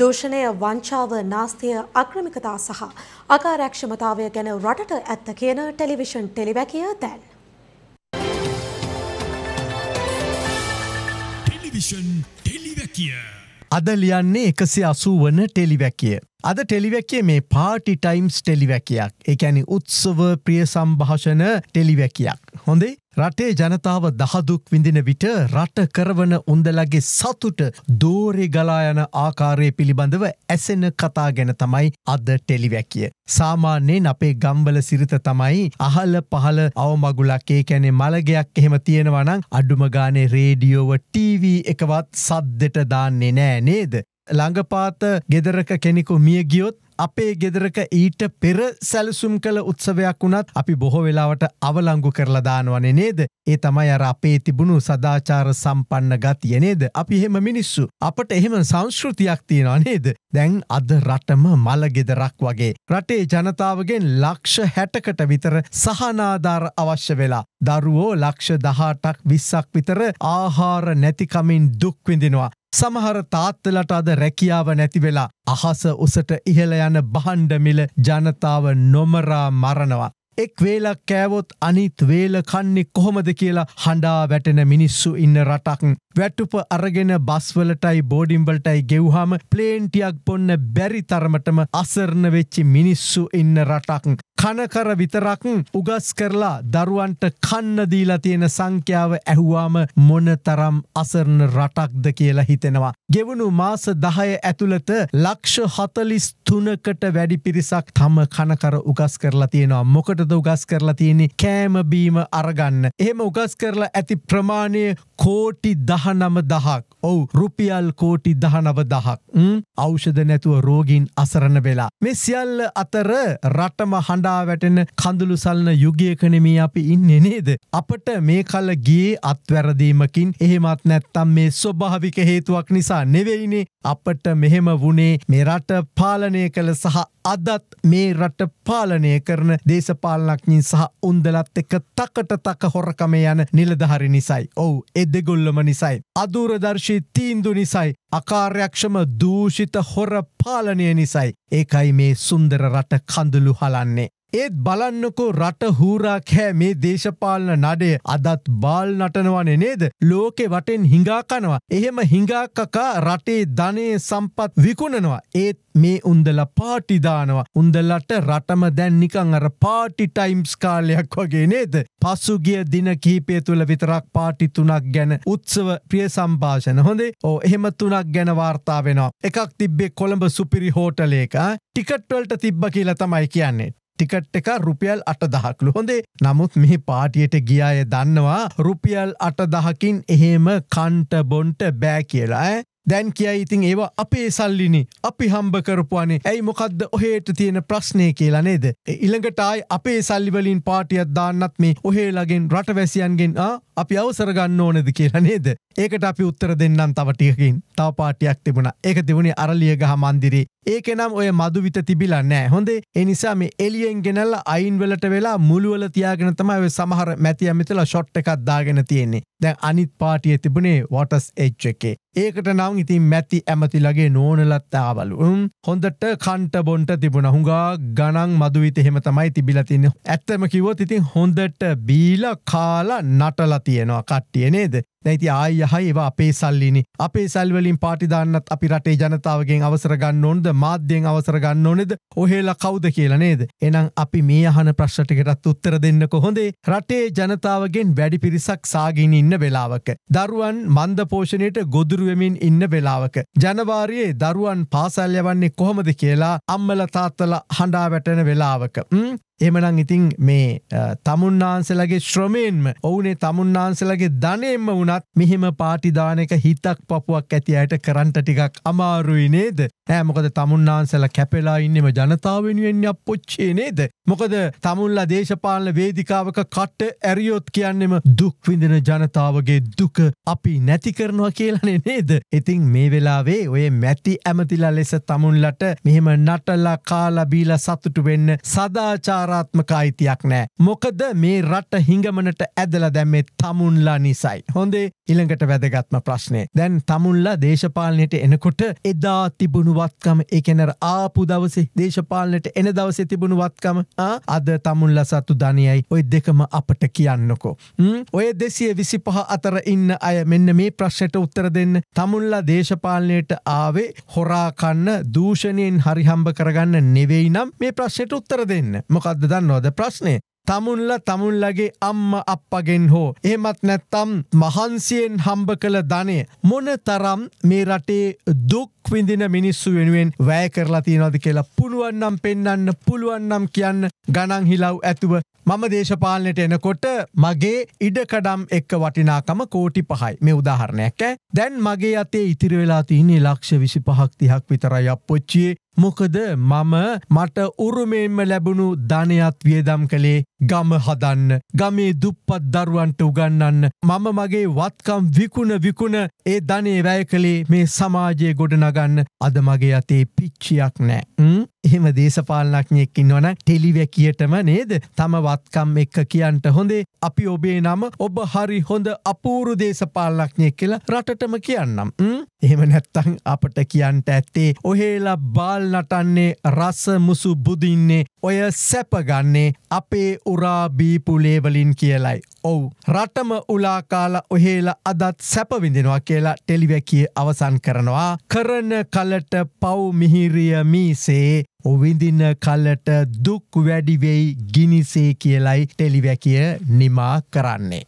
දෝෂණය වංචාව නාස්තිය අක්‍රමිකතා සහ අකාරක්ෂමතාවය ගැන රටට ඇත්ත කියන ටෙලිවිෂන් ටෙලිවැකිය තැන්. ටෙලිවිෂන් ටෙලිවැකිය. අද ලියන්නේ එකසි අසූ වන ටෙලිවැකිය. අද ටෙලිවැකිය මේ පාටි ටයිම්ස් ටෙලිවැකයක් එකැනි උත්සව ප්‍රිය සම්භාෂණ ටෙලිවැකයක් හොඳේ රටේ ජනතාව දහදුක් විඳින විට රට කරවන උන්දලගේ සතුට දෝරෙ ගලායන ආකාරය පිළිබඳව ඇසෙන කතා ගැන තමයි අද ටෙලිවැකිය. සාමාන්‍යයෙන් අපේ ගම්බල සිරිත තමයි අහල පහල අවමගුලක් ඒ කැනෙ මළගයක් එහෙම තියෙනවනං අඩුමගානේ රේඩියෝව ටීවී එකවත් සද්දෙට දාන්නේ නෑ නේද. ළඟපාත ගෙදරක කෙනෙකු මිය ගියොත් අපේ ගෙදරක ඊට පෙර සැලසුම් කළ උත්සවයක් වුණත් අපි බොහෝ වෙලාවට අවලංගු කරලා දානවනේ නේද? ඒ තමයි අර අපේ තිබුණු සදාචාර සම්පන්න ගතිය නේද? අපි එහෙම මිනිස්සු. අපට එහෙම සංස්කෘතියක් තියෙනවා නේද? දැන් අද රටම මල ගෙදරක් වගේ. රටේ ජනතාවගෙන් ලක්ෂ 60කට විතර සහනාධාර අවශ්‍ය වෙලා දරුවෝ ලක්ෂ දහටක් විස්සක් විතර ආහාර නැතිකමින් දුක්විඳිනවා. සමහර තාත්තලට අද රැකියාව නැති වෙලා අහස උසට ඉහළ යන බහණ්ඩමිල ජනතාව නොමරා මරනවා. එක් වේලක් කෑවොත් අනිත් වේල කන්නේ කොහොමද කියලා හඬා වැටෙන මිනිස්සු ඉන්න රටක් වැටුප අරගෙන බස්වලටයි බෝඩිම්බලටයි ගෙව්හම ප්ලේන්ටියක් බොන්න බැරි තරමටම අසරණ වෙච්චි මිනිස්සු ඉන්න රටක් කනකර විතරක් උගස් කරලා දරුවන්ට කන්න දීලා තියෙන සංඛ්‍යාව ඇහුවාම මොනතරම් අසරණ රටක්ද කියලා හිතෙනවා ගෙවුණු මාස 10 ඇතුළත ලක්ෂ 43කට වැඩි පිරිසක් තම කනකර උගස් කරලා තියෙනවා මොකට කට්ටියටද උගස් කරලා තියෙන්නේ කෑමබීම අරගන්න. එහෙම උගස් කරලා ඇති ප්‍රමාණය කෝටි දහනම දහක්. ඔවු රුපියල් කෝටි දහනව දහක්. අෞෂධ නැතුව රෝගීන් අසරණ වෙලා. මෙ සියල්ල අතර රටම හඬා වැටෙන කඳුළු සල්න යුගයකනමී අපි ඉන්නේ නේද. අපට මේ කල ගේ අත්වැරදීමකින් එහෙමත් නැත්තම් මේ ස්වභාවික හේතුවක් නිසා නෙවෙයිනේ අපට මෙහෙම වුණේ මේ රට පාලනය කළ සහ අදත් මේ රට පාලනය කරන දේශපාල දේශපාලනක්ඥින් සහ උන්දලත් එක තකට තක හොරකම යන නිලධහරි නිසයි. ඔවු එදෙගොල්ලම නිසයි. අදූරදර්ශී තීන්දු නිසයි. අකාර්යක්ෂම දූෂිත හොර පාලනය නිසයි. ඒකයි මේ සුන්දර රට කඳුළු හලන්නේ. ඒත් බලන්නකෝ රට හූරා කෑ මේ දේශපාලන නඩේ අදත් බාල් නටනවනේ නේද ලෝකෙ වටෙන් හිඟාකනවා එහෙම හිඟාකකා රටේ ධනේ සම්පත් විකුණනවා ඒත් මේ උන්දල පාටිදානවා උන්දලට රටම දැන් නිකං අර පාටි ටයිම්ස් කාලයක් වගේ නේද පසුගිය දින කීපය තුළ විතරක් පාටි තුනක් ගැන උත්සව ප්‍රිය සම්භාෂණ හොඳේ ඕ එහෙම තුනක් ගැන වාර්තා වෙනවා එකක් තිබ්බේ කොළඹ සුපිරි හෝටලේක ටිකට්වල්ට තිබ්බ කියලා තමයි කියන්නේ ටිකට් එක රුපියල් අට දහක්ලු හොඳේ නමුත් මෙහි පාටියට ගියාය දන්නවා රුපියල් අට දහකින් එහෙම කන්ට බොන්ට බෑ කියලා දැන් කියයි ඉතින් ඒවා අපේ සල්ලිනි අපි හම්බ කරපුවානේ ඇයි මොකක්ද ඔහේට තියෙන ප්‍රශ්නය කියලා නේද ඉළඟටයි අපේ සල්ලිවලින් පාටියත් දාන්නත් මේ ඔහේලගෙන් රටවැසියන්ගෙන් අපි අවසරගන්න ඕනද කියලා නේද ඒකට අපි උත්තර දෙන්නම් තවටියකින් තව පාටියක් තිබුණ ඒක තිබුණේ අරලිය ගහ මන්දිරේ ඒක නම් ඔය මදුවිත තිබිලා නෑ හොඳේ එනිසා මේ එලියෙන් ගෙනල්ල අයින්වලට වෙලා මුළුවල තියාගෙන තමයි සමහර මැති ඇමිතලා ෂොට් එකක් දාගෙන තියෙන්නේ දැන් අනිත් පාටිය තිබුණේ වොටස් එච් එකේ ඒකට නම් ඉතින් මැති ඇමතිලගේ නෝනලත්තාවලු උම් හොඳට කන්ට බොන්ට තිබුණ හුඟා ගණන් මදුවිත එහෙම තමයි තිබිලා තින්නේ ඇත්තම කිව්වොත් ඉතින් හොඳට බීලා කාලා නටලා තියෙනවා කට්ටිය නේද දැති ආය යහයි ඒවා අපේ සල්ලිනි අපේ සැල්වලින් පාටිදාන්නත් අපි රටේ ජනතාවගෙන් අවසරගන්න ඕොන්ද මාධ්‍යයෙන් අවසරගන්න ඕනෙද ඔහේලා කවුද කියලා නේද එනම් අපි මේ අහන ප්‍රශ්ටිකටත් උත්තර දෙන්න කොහොඳේ රටේ ජනතාවගෙන් වැඩි පිරිසක් සාගින් ඉන්න වෙලාවක දරුවන් මන්ද පෝෂණයට ගොදුරුවමින් ඉන්න වෙලාවක ජනවාරයේ දරුවන් පාසල් යවන්නේ කොහොමද කියලා අම්මල තාත්තල හඬා වැටෙන වෙලාවක එමනං ඉතිං මේ තමුන්නාන්සලගේ ශ්‍රමයෙන්ම ඔවුනේ තමුන්නාන්සලගේ ධනෙම්ම වනත් මෙහෙම පාටිදානක හිතක් පපුුවක් ඇති ඇයට කරන්ට ටිකක් අමාරුයි නේද ඇමොකද තමුන්නාන්සල කැපෙලා ඉන්නෙම ජනතාවෙනුවෙන් අපපොච්චේ නේද. මොකද තමුල්ල දේශපාලන වේදිකාවක කට්ට ඇරියොත් කියන්නෙම දුක්විඳන ජනතාවගේ දුක අපි නැති කරනවා කියලනේ නේද. ඉතිං මේ වෙලාවේ ඔය මැති ඇමතිලා ලෙස තමුන්ලට මෙහෙම නටල්ලා කාලබීල සතුටු වෙන්න සදාචා විචාරාත්මක අයිතියක් නෑ. මොකද මේ රට හිඟමනට ඇදල දැමේ තමුන්ලා නිසයි. හොඳේ ඉළඟට වැදගත්ම ප්‍රශ්නය. දැන් තමුල්ලා දේශපාලනයට එනකොට එදා තිබුණුවත්කම එකනර ආපු දවසේ දේශපාලනයට එන දවස තිබුණුවත්කම අද තමුල්ල සතු ධනයයි ඔය දෙකම අපට කියන්නකෝ. ඔය දෙසිය විසි පහ අතර ඉන්න අය මෙන්න මේ ප්‍රශ්නයට උත්තර දෙන්න තමුල්ලා දේශපාලනයට ආවේ හොරාකන්න දූෂණයෙන් හරිහම්බ කරගන්න නෙවෙයි නම් මේ ප්‍රශ්නයට උත්තර දෙන්න මොකක් මොකක්ද දන්නවද ප්‍රශ්නය තමුන්ල තමුන්ලගේ අම්ම අප්පගෙන් හෝ. එහෙමත් නැත්තම් මහන්සියෙන් හම්බ කළ ධනය. මොන තරම් මේ රටේ දුක්විඳින මිනිස්සු වෙනුවෙන් වැය කරලාතිනොද කියලා පුළුවන්නම් පෙන්න්න පුළුවන්නම් කියන්න ගණන් හිලව් ඇතුව මම දේශපාලනයට එනකොට මගේ ඉඩකඩම් එක්ක වටිනාකම කෝටි පහයි මේ උදාහරණයක් ඈ දැන් මගේ අතේ ඉතිරි වෙලා තියෙන්නේ ලක්ෂ 25ක් 30ක් විතරයි අප්පොච්චියේ මොකද මම මට උරුමයෙන්ම ලැබුණු ධනයත් වියදම් කළේ ගම හදන්න ගමේ දුප්පත් දරුවන්ට උගන්නන්න මම මගේ වත්කම් විකුණ විකුණ ඒ ධනේ වැය කළේ මේ සමාජය ගොඩනගන්න අද මගේ අතේ පිච්චියක් නෑ එහෙම දේශපාලනඥයෙක් ඉන්නවන ටෙලිවැකියටම නේද තම වත්කම් එක්ක කියන්ට හොඳේ අපි ඔබේ නම ඔබ හරි හොඳ අපූරු දේශපාලනඥයෙක් කියලා රටටම කියන්නම් එහෙම නැත්තං අපට කියන්ට ඇත්තේ ඔහේලා බාල් නටන්නේ රස මුසු බුදින්නේ ඔය සැපගන්නේ අපේ උරාබීපුලේවලින් කියලයි. ඔවු රටම උලාකාල ඔහේල අදත් සැපවිඳෙනවා කියලා ටෙලිවැකිය අවසන් කරනවා. කරන කලට පව් මිහිරියමීසේ ඔවිඳින කලට දුක් වැඩිවෙයි ගිනිසේ කියලයි ටෙලිවැකිය නිමා කරන්නේ.